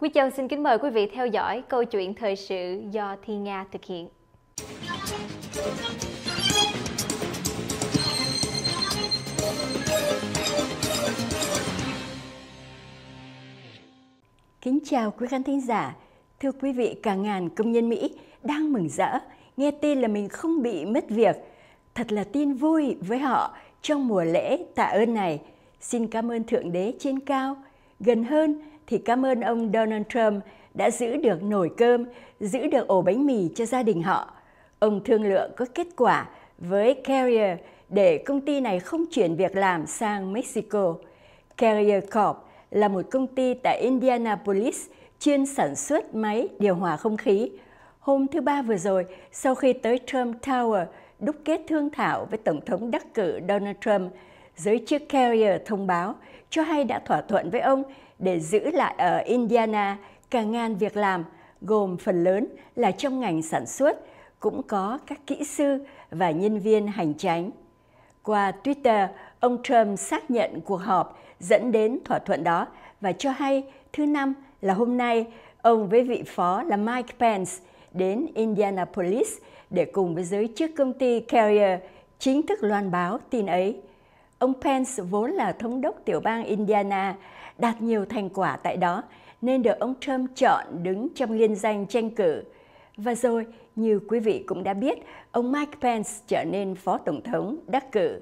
Quý Châu xin kính mời quý vị theo dõi câu chuyện thời sự do Thi Nga thực hiện. Kính chào quý khán thính giả. Thưa quý vị, cả ngàn công nhân Mỹ đang mừng rỡ nghe tin là mình không bị mất việc. Thật là tin vui với họ trong mùa lễ tạ ơn này. Xin cảm ơn Thượng Đế trên cao. Gần hơn thì cảm ơn ông Donald Trump đã giữ được nồi cơm, giữ được ổ bánh mì cho gia đình họ. Ông thương lượng có kết quả với Carrier để công ty này không chuyển việc làm sang Mexico. Carrier Corp là một công ty tại Indianapolis chuyên sản xuất máy điều hòa không khí. Hôm thứ Ba vừa rồi, sau khi tới Trump Tower đúc kết thương thảo với Tổng thống đắc cử Donald Trump, giới chức Carrier thông báo cho hay đã thỏa thuận với ông để giữ lại ở Indiana càng ngàn việc làm, gồm phần lớn là trong ngành sản xuất, cũng có các kỹ sư và nhân viên hành tránh. Qua Twitter, ông Trump xác nhận cuộc họp dẫn đến thỏa thuận đó và cho hay thứ năm là hôm nay ông với vị phó là Mike Pence đến Indianapolis để cùng với giới chức công ty Carrier chính thức loan báo tin ấy. Ông Pence vốn là thống đốc tiểu bang Indiana đạt nhiều thành quả tại đó nên được ông Trump chọn đứng trong liên danh tranh cử. Và rồi, như quý vị cũng đã biết, ông Mike Pence trở nên phó tổng thống đắc cử.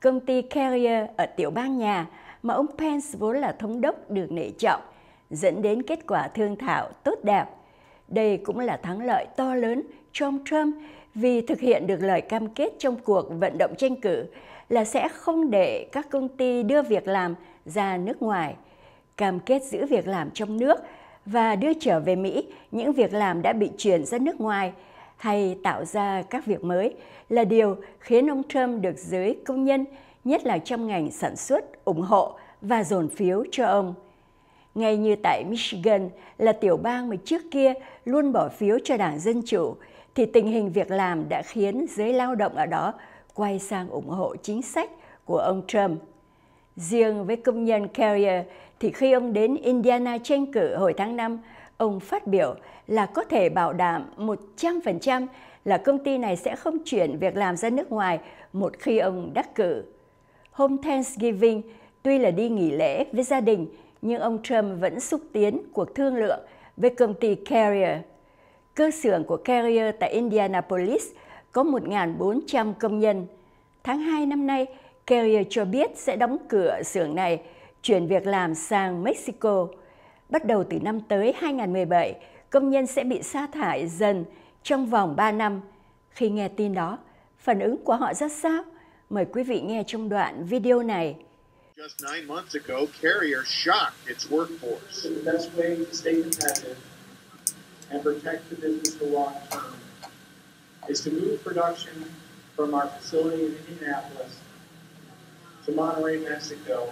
Công ty Carrier ở tiểu bang nhà mà ông Pence vốn là thống đốc được nể trọng, dẫn đến kết quả thương thảo tốt đẹp. Đây cũng là thắng lợi to lớn cho ông Trump vì thực hiện được lời cam kết trong cuộc vận động tranh cử là sẽ không để các công ty đưa việc làm ra nước ngoài – cam kết giữ việc làm trong nước và đưa trở về Mỹ những việc làm đã bị chuyển ra nước ngoài hay tạo ra các việc mới là điều khiến ông Trump được giới công nhân, nhất là trong ngành sản xuất, ủng hộ và dồn phiếu cho ông. Ngay như tại Michigan là tiểu bang mà trước kia luôn bỏ phiếu cho Đảng Dân Chủ, thì tình hình việc làm đã khiến giới lao động ở đó quay sang ủng hộ chính sách của ông Trump. Riêng với công nhân Carrier thì khi ông đến Indiana tranh cử hồi tháng 5, ông phát biểu là có thể bảo đảm 100% là công ty này sẽ không chuyển việc làm ra nước ngoài một khi ông đắc cử. Hôm Thanksgiving, tuy là đi nghỉ lễ với gia đình, nhưng ông Trump vẫn xúc tiến cuộc thương lượng với công ty Carrier. Cơ xưởng của Carrier tại Indianapolis có 1.400 công nhân. Tháng 2 năm nay, Carrier cho biết sẽ đóng cửa xưởng này – chuyển việc làm sang Mexico. Bắt đầu từ năm tới 2017, công nhân sẽ bị sa thải dần trong vòng 3 năm. Khi nghe tin đó, phản ứng của họ rất sao? Mời quý vị nghe trong đoạn video này. Just nine months ago, Carrier shocked its workforce. The best way to stay competitive and protect the business for long term is to move production from our facility in Indianapolis to Monterey, Mexico.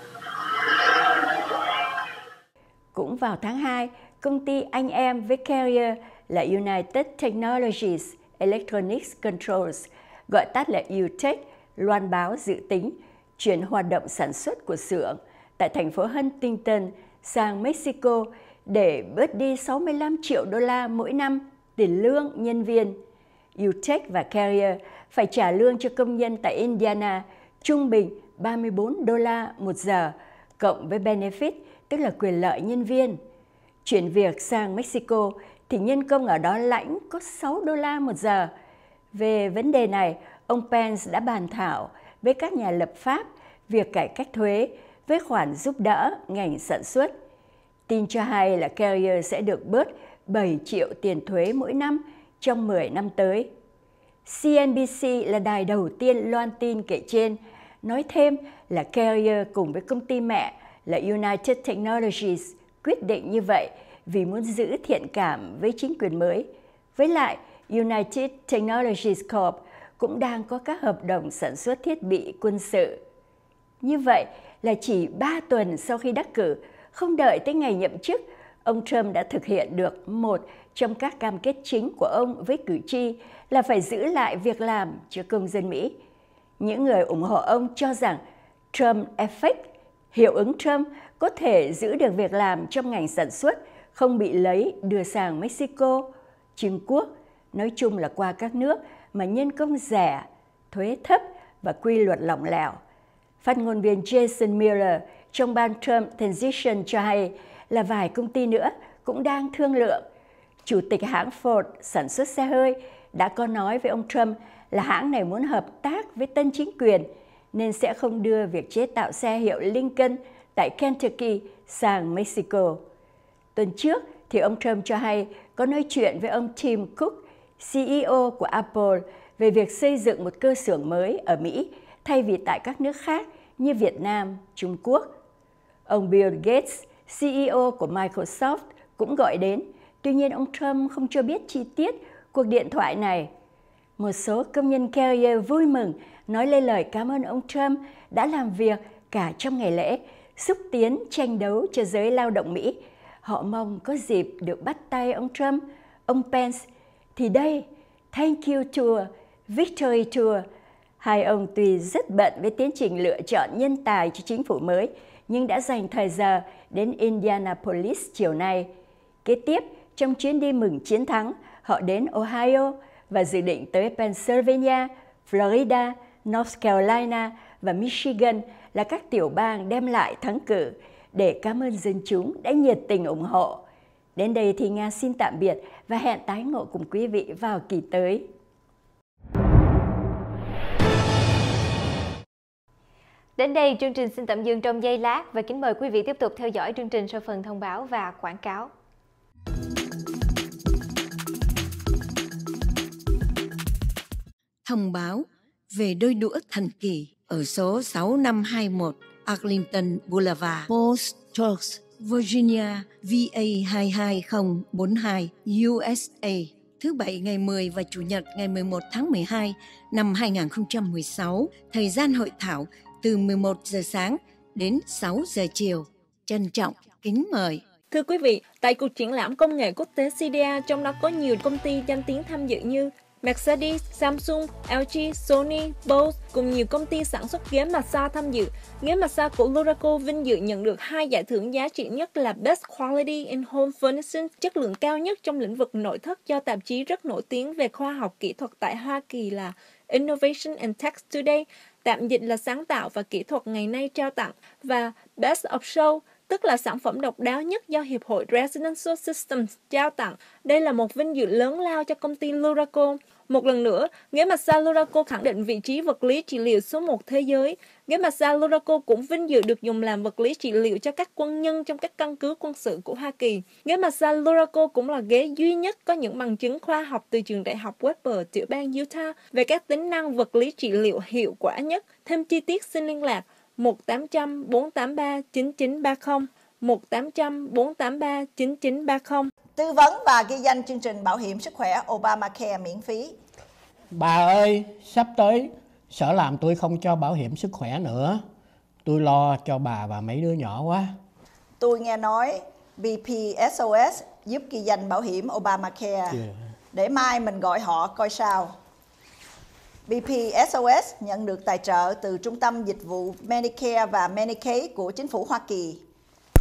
Cũng vào tháng 2, công ty anh em với Carrier là United Technologies Electronics Controls, gọi tắt là UTech, loan báo dự tính chuyển hoạt động sản xuất của xưởng tại thành phố Huntington sang Mexico để bớt đi 65 triệu đô la mỗi năm tiền lương nhân viên. UTech và Carrier phải trả lương cho công nhân tại Indiana trung bình 34 đô la một giờ cộng với benefit tức là quyền lợi nhân viên. Chuyển việc sang Mexico thì nhân công ở đó lãnh có 6 đô la một giờ. Về vấn đề này, ông Pence đã bàn thảo với các nhà lập pháp việc cải cách thuế với khoản giúp đỡ ngành sản xuất. Tin cho hay là Carrier sẽ được bớt 7 triệu tiền thuế mỗi năm trong 10 năm tới. CNBC là đài đầu tiên loan tin kể trên – Nói thêm là Carrier cùng với công ty mẹ là United Technologies quyết định như vậy vì muốn giữ thiện cảm với chính quyền mới. Với lại, United Technologies Corp cũng đang có các hợp đồng sản xuất thiết bị quân sự. Như vậy là chỉ 3 tuần sau khi đắc cử, không đợi tới ngày nhậm chức, ông Trump đã thực hiện được một trong các cam kết chính của ông với cử tri là phải giữ lại việc làm cho công dân Mỹ. Những người ủng hộ ông cho rằng Trump Effect, hiệu ứng Trump có thể giữ được việc làm trong ngành sản xuất, không bị lấy đưa sang Mexico, Trung Quốc, nói chung là qua các nước mà nhân công rẻ, thuế thấp và quy luật lỏng lẻo. Phát ngôn viên Jason Miller trong ban Trump Transition cho hay là vài công ty nữa cũng đang thương lượng. Chủ tịch hãng Ford sản xuất xe hơi đã có nói với ông Trump là hãng này muốn hợp tác với tân chính quyền nên sẽ không đưa việc chế tạo xe hiệu Lincoln tại Kentucky sang Mexico. Tuần trước thì ông Trump cho hay có nói chuyện với ông Tim Cook, CEO của Apple về việc xây dựng một cơ xưởng mới ở Mỹ thay vì tại các nước khác như Việt Nam, Trung Quốc. Ông Bill Gates, CEO của Microsoft cũng gọi đến, tuy nhiên ông Trump không cho biết chi tiết cuộc điện thoại này một số công nhân Carrier vui mừng nói lên lời cảm ơn ông Trump đã làm việc cả trong ngày lễ, xúc tiến tranh đấu cho giới lao động Mỹ. Họ mong có dịp được bắt tay ông Trump, ông Pence. Thì đây, Thank You Tour, Victory Tour. Hai ông tuy rất bận với tiến trình lựa chọn nhân tài cho chính phủ mới, nhưng đã dành thời giờ đến Indianapolis chiều nay. Kế tiếp, trong chuyến đi mừng chiến thắng, họ đến Ohio, và dự định tới Pennsylvania, Florida, North Carolina và Michigan là các tiểu bang đem lại thắng cử để cảm ơn dân chúng đã nhiệt tình ủng hộ. Đến đây thì Nga xin tạm biệt và hẹn tái ngộ cùng quý vị vào kỳ tới. Đến đây chương trình xin tạm dừng trong giây lát và kính mời quý vị tiếp tục theo dõi chương trình sau phần thông báo và quảng cáo. thông báo về đôi đũa thần kỳ ở số 6521 Arlington Boulevard, Post George, Virginia VA22042 USA thứ Bảy ngày 10 và Chủ nhật ngày 11 tháng 12 năm 2016, thời gian hội thảo từ 11 giờ sáng đến 6 giờ chiều. Trân trọng, kính mời. Thưa quý vị, tại cuộc triển lãm công nghệ quốc tế CDA trong đó có nhiều công ty danh tiếng tham dự như Mercedes, Samsung, LG, Sony, Bose cùng nhiều công ty sản xuất ghế massage tham dự. Ghế massage của Luraco vinh dự nhận được hai giải thưởng giá trị nhất là Best Quality in Home Furnishing, chất lượng cao nhất trong lĩnh vực nội thất do tạp chí rất nổi tiếng về khoa học kỹ thuật tại Hoa Kỳ là Innovation and Tech Today, tạm dịch là sáng tạo và kỹ thuật ngày nay trao tặng, và Best of Show, tức là sản phẩm độc đáo nhất do Hiệp hội Residential Systems trao tặng. Đây là một vinh dự lớn lao cho công ty Luraco. Một lần nữa, ghế massage Luraco khẳng định vị trí vật lý trị liệu số 1 thế giới. Ghế massage Luraco cũng vinh dự được dùng làm vật lý trị liệu cho các quân nhân trong các căn cứ quân sự của Hoa Kỳ. Ghế massage Luraco cũng là ghế duy nhất có những bằng chứng khoa học từ trường đại học Weber tiểu bang Utah về các tính năng vật lý trị liệu hiệu quả nhất. Thêm chi tiết xin liên lạc 1800 483 9930 1800 483 9930 tư vấn và ghi danh chương trình bảo hiểm sức khỏe Obamacare miễn phí. Bà ơi, sắp tới sở làm tôi không cho bảo hiểm sức khỏe nữa. Tôi lo cho bà và mấy đứa nhỏ quá. Tôi nghe nói BPSOS giúp ghi danh bảo hiểm Obamacare. Yeah. Để mai mình gọi họ coi sao. BPSOS nhận được tài trợ từ Trung tâm Dịch vụ Medicare và Medicaid của chính phủ Hoa Kỳ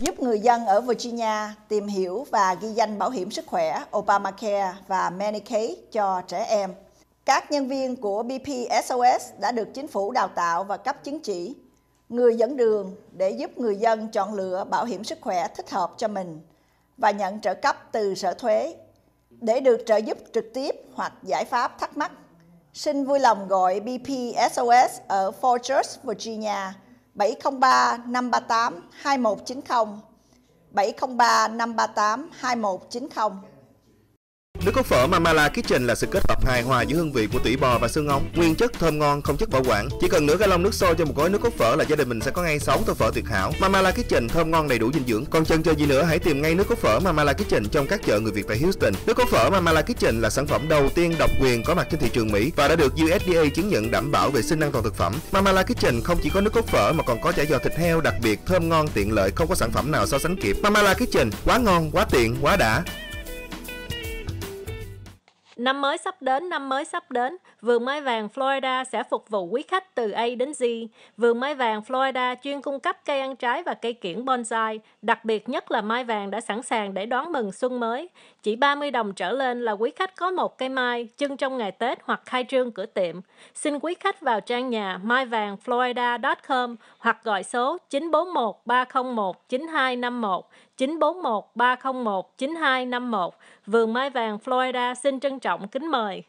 giúp người dân ở Virginia tìm hiểu và ghi danh bảo hiểm sức khỏe Obamacare và Medicaid cho trẻ em. Các nhân viên của BPSOS đã được chính phủ đào tạo và cấp chứng chỉ, người dẫn đường để giúp người dân chọn lựa bảo hiểm sức khỏe thích hợp cho mình và nhận trợ cấp từ sở thuế. Để được trợ giúp trực tiếp hoặc giải pháp thắc mắc, xin vui lòng gọi BPSOS ở Fort Worth, Virginia 703 538 2190 703 538 2190 Nước cốt phở Mamala Kitchen là sự kết hợp hài hòa giữa hương vị của tủy bò và xương ống, nguyên chất thơm ngon, không chất bảo quản. Chỉ cần nửa gallon nước sôi cho một gói nước cốt phở là gia đình mình sẽ có ngay 6 tô phở tuyệt hảo. Mamala Kitchen thơm ngon đầy đủ dinh dưỡng. Còn chân chờ gì nữa hãy tìm ngay nước cốt phở Mamala Kitchen trong các chợ người Việt tại Houston. Nước cốt phở Mamala Kitchen là sản phẩm đầu tiên độc quyền có mặt trên thị trường Mỹ và đã được USDA chứng nhận đảm bảo vệ sinh an toàn thực phẩm. Mamala Kitchen không chỉ có nước cốt phở mà còn có chả giò thịt heo đặc biệt thơm ngon tiện lợi không có sản phẩm nào so sánh kịp. Mamala Kitchen quá ngon, quá tiện, quá đã. Năm mới sắp đến, năm mới sắp đến, vườn mai vàng Florida sẽ phục vụ quý khách từ A đến Z. Vườn mai vàng Florida chuyên cung cấp cây ăn trái và cây kiển bonsai, đặc biệt nhất là mai vàng đã sẵn sàng để đón mừng xuân mới. Chỉ 30 đồng trở lên là quý khách có một cây mai, trưng trong ngày Tết hoặc khai trương cửa tiệm. Xin quý khách vào trang nhà maivàngflorida.com hoặc gọi số 941 301 9251 941 301 9251, Vườn Mai Vàng, Florida xin trân trọng kính mời.